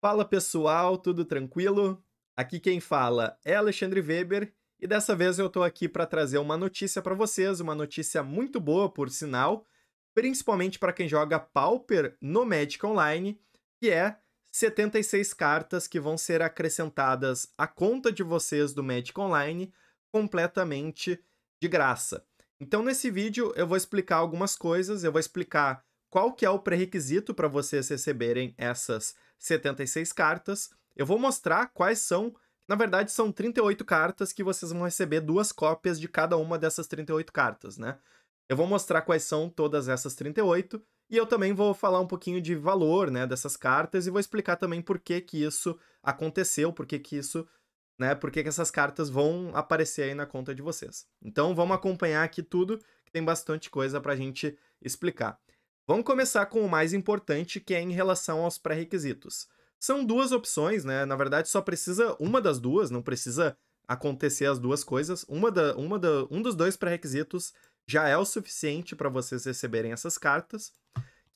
Fala pessoal, tudo tranquilo? Aqui quem fala é Alexandre Weber e dessa vez eu tô aqui para trazer uma notícia para vocês, uma notícia muito boa, por sinal, principalmente para quem joga Pauper no Magic Online, que é 76 cartas que vão ser acrescentadas à conta de vocês do Magic Online completamente de graça. Então nesse vídeo eu vou explicar algumas coisas, eu vou explicar qual que é o pré-requisito para vocês receberem essas cartas 76 cartas. Eu vou mostrar quais são. Na verdade, são 38 cartas que vocês vão receber duas cópias de cada uma dessas 38 cartas, né? Eu vou mostrar quais são todas essas 38 e eu também vou falar um pouquinho de valor, né, dessas cartas e vou explicar também por que que isso aconteceu, por que que isso, né, por que que essas cartas vão aparecer aí na conta de vocês. Então, vamos acompanhar aqui tudo, que tem bastante coisa pra gente explicar. Vamos começar com o mais importante, que é em relação aos pré-requisitos. São duas opções, né? Na verdade, só precisa uma das duas, não precisa acontecer as duas coisas. Uma da, uma da, um dos dois pré-requisitos já é o suficiente para vocês receberem essas cartas,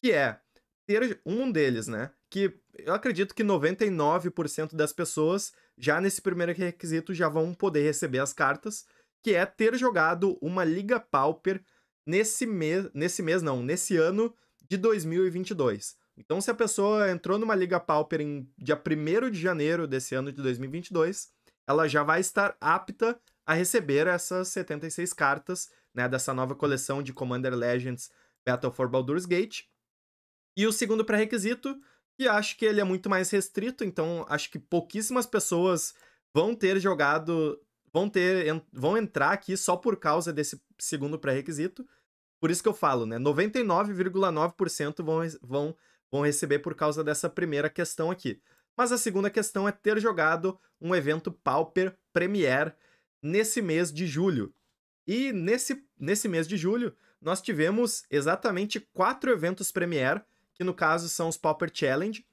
que é ter um deles, né? Que eu acredito que 99% das pessoas já nesse primeiro requisito já vão poder receber as cartas, que é ter jogado uma Liga Pauper nesse mês, nesse mês não, nesse ano de 2022. Então, se a pessoa entrou numa Liga Pauper em dia 1 de janeiro desse ano de 2022, ela já vai estar apta a receber essas 76 cartas né, dessa nova coleção de Commander Legends Battle for Baldur's Gate. E o segundo pré-requisito, que acho que ele é muito mais restrito, então acho que pouquíssimas pessoas vão ter jogado, vão ter, vão entrar aqui só por causa desse segundo pré-requisito, por isso que eu falo, né? 99,9% vão, vão, vão receber por causa dessa primeira questão aqui. Mas a segunda questão é ter jogado um evento Pauper Premier nesse mês de julho. E nesse, nesse mês de julho, nós tivemos exatamente quatro eventos Premier, que no caso são os Pauper Challenge.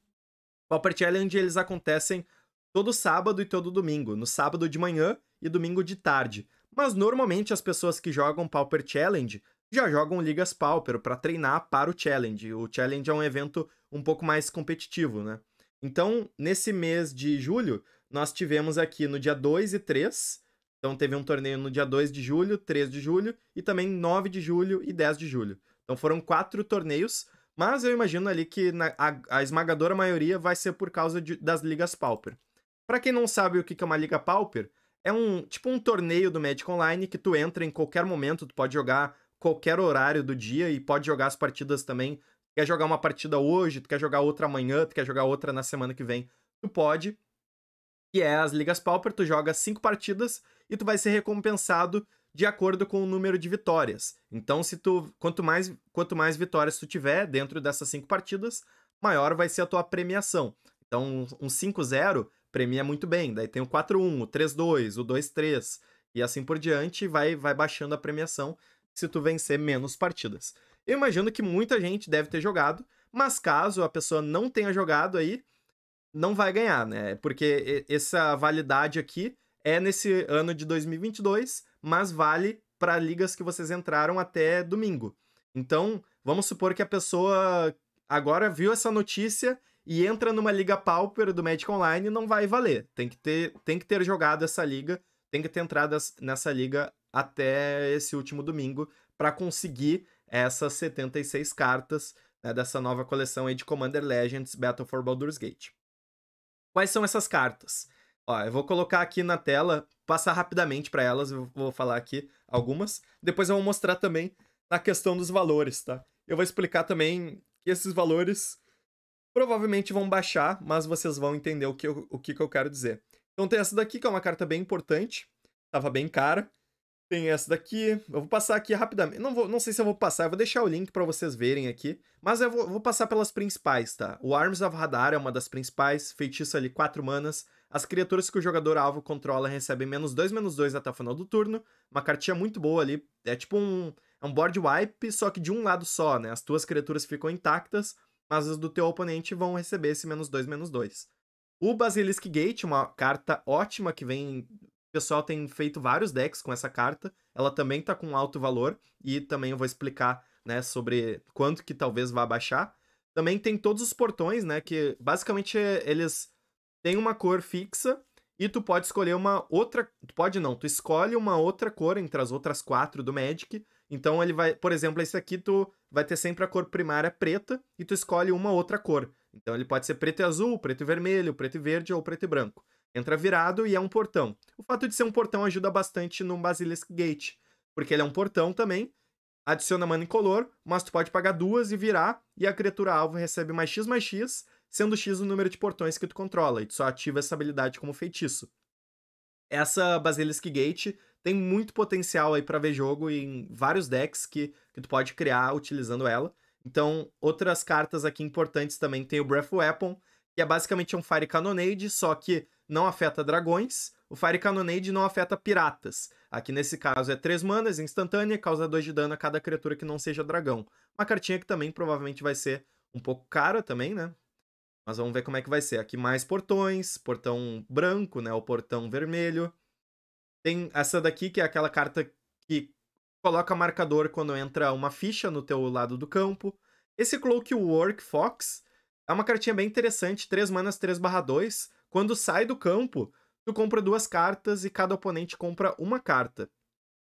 Pauper Challenge eles acontecem todo sábado e todo domingo, no sábado de manhã e domingo de tarde. Mas normalmente as pessoas que jogam Pauper Challenge já jogam ligas Pauper para treinar para o Challenge. O Challenge é um evento um pouco mais competitivo, né? Então, nesse mês de julho, nós tivemos aqui no dia 2 e 3. Então, teve um torneio no dia 2 de julho, 3 de julho e também 9 de julho e 10 de julho. Então, foram quatro torneios, mas eu imagino ali que na, a, a, esmagadora maioria vai ser por causa de, das ligas Pauper. Para quem não sabe o que é uma liga Pauper, é um tipo um torneio do Magic Online que tu entra em qualquer momento, tu pode jogar qualquer horário do dia e pode jogar as partidas também. Tu quer jogar uma partida hoje, tu quer jogar outra amanhã, tu quer jogar outra na semana que vem, tu pode. Que é as Ligas Pauper, tu joga cinco partidas e tu vai ser recompensado de acordo com o número de vitórias. Então, se tu quanto mais quanto mais vitórias tu tiver dentro dessas cinco partidas, maior vai ser a tua premiação. Então, um 5-0 premia muito bem. Daí tem o 4-1, o 3-2, o 2-3 e assim por diante, vai vai baixando a premiação se tu vencer menos partidas. Eu imagino que muita gente deve ter jogado, mas caso a pessoa não tenha jogado aí, não vai ganhar, né? Porque essa validade aqui é nesse ano de 2022, mas vale para ligas que vocês entraram até domingo. Então, vamos supor que a pessoa agora viu essa notícia e entra numa liga pauper do Magic Online, não vai valer. Tem que ter, tem que ter jogado essa liga, tem que ter entrado nessa liga até esse último domingo para conseguir essas 76 cartas né, dessa nova coleção aí de Commander Legends Battle for Baldur's Gate. Quais são essas cartas? Ó, eu vou colocar aqui na tela, passar rapidamente para elas, eu vou falar aqui algumas. Depois eu vou mostrar também na questão dos valores, tá? Eu vou explicar também que esses valores provavelmente vão baixar, mas vocês vão entender o que eu, o que, que eu quero dizer. Então tem essa daqui, que é uma carta bem importante, estava bem cara, tem essa daqui. Eu vou passar aqui rapidamente. Não, vou, não sei se eu vou passar, eu vou deixar o link para vocês verem aqui. Mas eu vou, vou, passar pelas principais, tá? O Arms of Radar é uma das principais. Feitiço ali, 4 manas. As criaturas que o jogador alvo controla recebem menos 2, menos 2 até o final do turno. Uma cartinha muito boa ali. É tipo um, é um board wipe, só que de um lado só, né? As tuas criaturas ficam intactas, mas as do teu oponente vão receber esse menos 2, menos 2. O Basilisk Gate, uma carta ótima que vem pessoal tem feito vários decks com essa carta. Ela também tá com alto valor e também eu vou explicar, né, sobre quanto que talvez vá baixar. Também tem todos os portões, né, que basicamente é, eles têm uma cor fixa e tu pode escolher uma outra, tu pode não, tu escolhe uma outra cor entre as outras quatro do Magic. Então ele vai, por exemplo, esse aqui tu vai ter sempre a cor primária preta e tu escolhe uma outra cor. Então ele pode ser preto e azul, preto e vermelho, preto e verde ou preto e branco entra virado e é um portão. O fato de ser um portão ajuda bastante no Basilisk Gate, porque ele é um portão também, adiciona mana incolor, mas tu pode pagar duas e virar, e a criatura alvo recebe mais x mais x, sendo x o número de portões que tu controla, e tu só ativa essa habilidade como feitiço. Essa Basilisk Gate tem muito potencial aí para ver jogo em vários decks que, que tu pode criar utilizando ela. Então, outras cartas aqui importantes também tem o Breath Weapon, que é basicamente um Fire Cannonade, só que não afeta dragões. O Fire Cannonade não afeta piratas. Aqui nesse caso é 3 manas, instantânea, causa 2 de dano a cada criatura que não seja dragão. Uma cartinha que também provavelmente vai ser um pouco cara também, né? Mas vamos ver como é que vai ser. Aqui mais portões, portão branco, né? O portão vermelho. Tem essa daqui, que é aquela carta que coloca marcador quando entra uma ficha no teu lado do campo. Esse Work Fox é uma cartinha bem interessante, 3 manas, 3 barra 2. Quando sai do campo, tu compra duas cartas e cada oponente compra uma carta.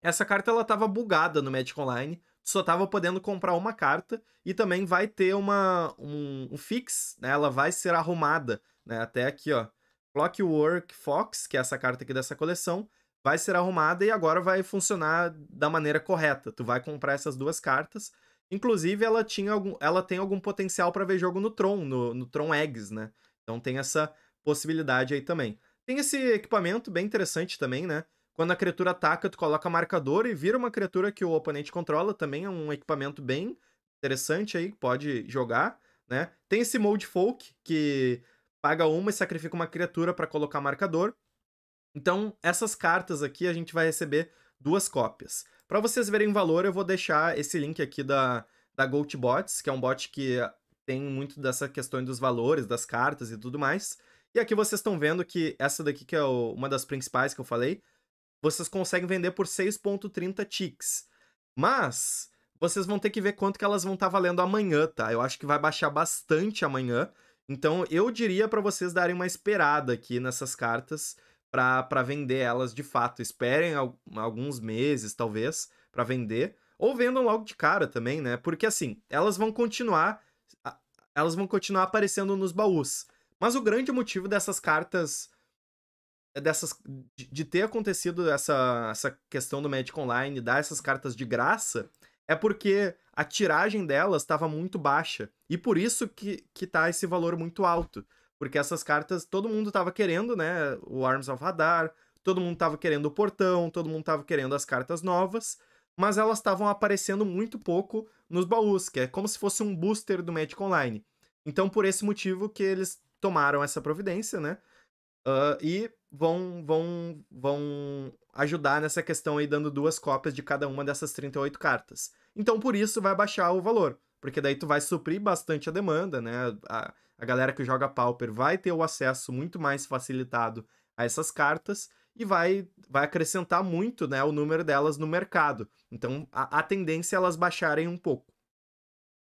Essa carta ela tava bugada no Magic Online, tu só tava podendo comprar uma carta e também vai ter uma, um, um fix, né? Ela vai ser arrumada, né? Até aqui, ó. Clockwork Fox, que é essa carta aqui dessa coleção, vai ser arrumada e agora vai funcionar da maneira correta. Tu vai comprar essas duas cartas Inclusive, ela, tinha algum, ela tem algum potencial para ver jogo no Tron, no, no Tron Eggs, né? Então tem essa possibilidade aí também. Tem esse equipamento bem interessante também, né? Quando a criatura ataca, tu coloca marcador e vira uma criatura que o oponente controla. Também é um equipamento bem interessante aí, pode jogar, né? Tem esse Mode Folk, que paga uma e sacrifica uma criatura para colocar marcador. Então, essas cartas aqui a gente vai receber duas cópias. Para vocês verem o valor, eu vou deixar esse link aqui da, da GoatBots, que é um bot que tem muito dessa questão dos valores, das cartas e tudo mais. E aqui vocês estão vendo que essa daqui, que é o, uma das principais que eu falei, vocês conseguem vender por 6.30 ticks. Mas vocês vão ter que ver quanto que elas vão estar tá valendo amanhã, tá? Eu acho que vai baixar bastante amanhã. Então eu diria para vocês darem uma esperada aqui nessas cartas para vender elas de fato. Esperem alguns meses, talvez, para vender. Ou vendam logo de cara também, né? Porque assim, elas vão continuar. Elas vão continuar aparecendo nos baús. Mas o grande motivo dessas cartas. Dessas, de ter acontecido essa, essa questão do Magic Online, dar essas cartas de graça, é porque a tiragem delas estava muito baixa. E por isso que, que tá esse valor muito alto. Porque essas cartas todo mundo tava querendo, né? O Arms of Radar, todo mundo tava querendo o portão, todo mundo tava querendo as cartas novas, mas elas estavam aparecendo muito pouco nos baús, que é como se fosse um booster do Magic Online. Então, por esse motivo que eles tomaram essa providência, né? Uh, e vão, vão, vão ajudar nessa questão aí, dando duas cópias de cada uma dessas 38 cartas. Então, por isso, vai baixar o valor, porque daí tu vai suprir bastante a demanda, né? A, a galera que joga Pauper vai ter o acesso muito mais facilitado a essas cartas e vai, vai acrescentar muito né, o número delas no mercado. Então a, a tendência é elas baixarem um pouco.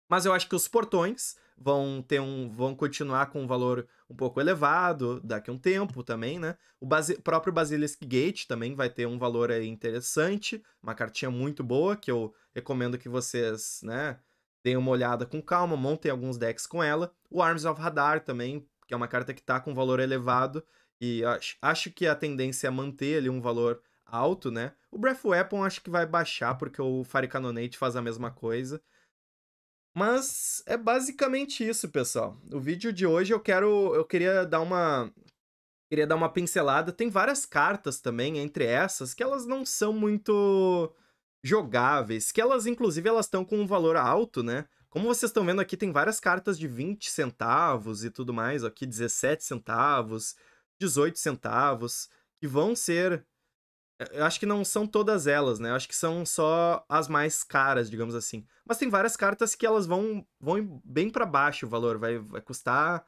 Mas eu acho que os portões vão ter um vão continuar com um valor um pouco elevado daqui a um tempo também, né? O base, próprio Basilisk Gate também vai ter um valor eh, interessante, uma cartinha muito boa que eu recomendo que vocês, né, deem uma olhada com calma, montem alguns decks com ela. O Arms of Radar também, que é uma carta que está com valor elevado, e acho, acho que a tendência é manter ali um valor alto, né? O Breath Weapon acho que vai baixar, porque o Fire faz a mesma coisa. Mas é basicamente isso, pessoal. O vídeo de hoje eu quero. Eu queria dar uma. Queria dar uma pincelada. Tem várias cartas também, entre essas, que elas não são muito jogáveis, que elas, inclusive, elas estão com um valor alto, né? Como vocês estão vendo aqui, tem várias cartas de 20 centavos e tudo mais, aqui 17 centavos, 18 centavos, que vão ser... Eh, eu acho que não são todas elas, né? Eu acho que são só as mais caras, digamos assim. Mas tem várias cartas que elas vão, vão bem para baixo o valor, vai, vai custar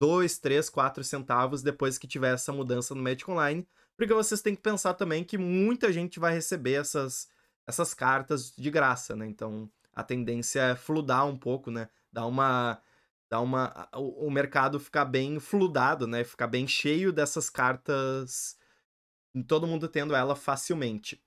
2, 3, 4 centavos depois que tiver essa mudança no Magic Online, porque vocês têm que pensar também que muita gente vai receber essas essas cartas de graça, né? Então a tendência é fludar um pouco, né? Dar uma. Dar uma o, o mercado ficar bem fludado, né? Ficar bem cheio dessas cartas. Todo mundo tendo ela facilmente.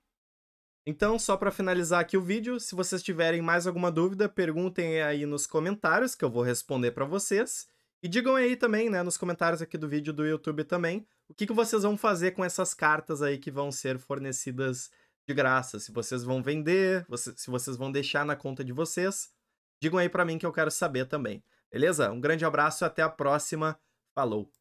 Então, só para finalizar aqui o vídeo, se vocês tiverem mais alguma dúvida, perguntem aí nos comentários que eu vou responder para vocês. E digam aí também, né, nos comentários aqui do vídeo do YouTube também, o que, que vocês vão fazer com essas cartas aí que vão ser fornecidas de graça. Se vocês vão vender, se vocês vão deixar na conta de vocês, digam aí para mim que eu quero saber também. Beleza? Um grande abraço, e até a próxima. Falou.